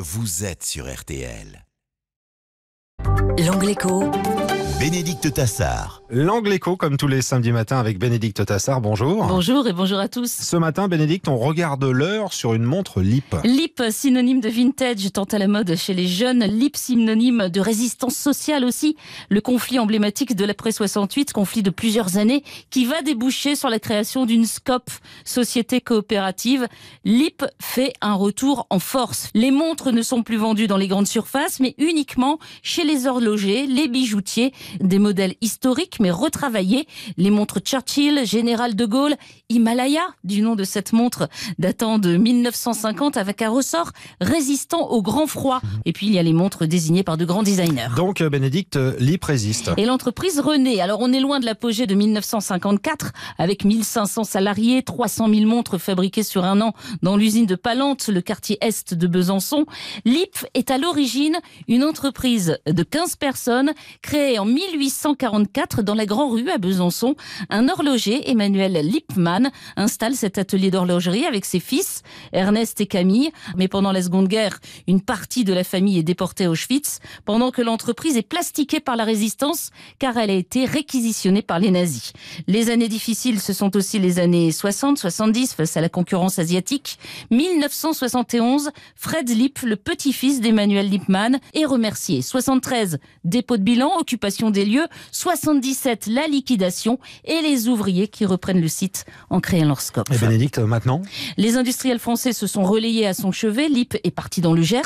Vous êtes sur RTL. Bénédicte Tassard. L'Angléco, comme tous les samedis matins avec Bénédicte Tassard, bonjour. Bonjour et bonjour à tous. Ce matin, Bénédicte, on regarde l'heure sur une montre LIP. LIP, synonyme de vintage, tant à la mode chez les jeunes. LIP, synonyme de résistance sociale aussi. Le conflit emblématique de l'après-68, conflit de plusieurs années, qui va déboucher sur la création d'une SCOP, Société Coopérative. LIP fait un retour en force. Les montres ne sont plus vendues dans les grandes surfaces, mais uniquement chez les horlogers, les bijoutiers des modèles historiques mais retravaillés. Les montres Churchill, Général de Gaulle, Himalaya, du nom de cette montre datant de 1950 avec un ressort résistant au grand froid. Mhm. Et puis il y a les montres désignées par de grands designers. Donc euh, Bénédicte, euh, l'IP résiste. Et l'entreprise René. Alors on est loin de l'apogée de 1954 avec 1500 salariés, 300 000 montres fabriquées sur un an dans l'usine de Palante, le quartier est de Besançon. L'IP est à l'origine une entreprise de 15 personnes créée en 1844 dans la Grand Rue à Besançon. Un horloger, Emmanuel Lippmann, installe cet atelier d'horlogerie avec ses fils, Ernest et Camille. Mais pendant la Seconde Guerre, une partie de la famille est déportée à Auschwitz, pendant que l'entreprise est plastiquée par la résistance, car elle a été réquisitionnée par les nazis. Les années difficiles, ce sont aussi les années 60, 70 face à la concurrence asiatique. 1971, Fred Lipp, le petit-fils d'Emmanuel Lippmann, est remercié. 73, dépôt de bilan, occupation des lieux, 77 la liquidation et les ouvriers qui reprennent le site en créant leur scope. Et Bénédicte, euh, maintenant Les industriels français se sont relayés à son chevet. LIP est parti dans le Gers,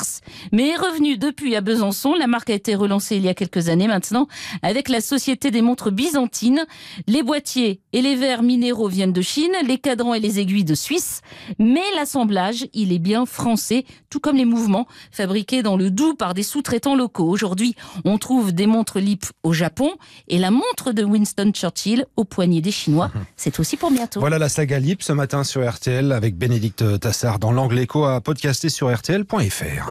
mais est revenu depuis à Besançon. La marque a été relancée il y a quelques années maintenant avec la Société des montres byzantines. Les boîtiers et les verres minéraux viennent de Chine, les cadrans et les aiguilles de Suisse, mais l'assemblage, il est bien français, tout comme les mouvements fabriqués dans le Doubs par des sous-traitants locaux. Aujourd'hui, on trouve des montres LIP au au Japon et la montre de Winston Churchill au poignet des Chinois. Mhm. C'est aussi pour bientôt. Voilà la saga Lip ce matin sur RTL avec Bénédicte Tassard dans écho à podcaster sur RTL.fr.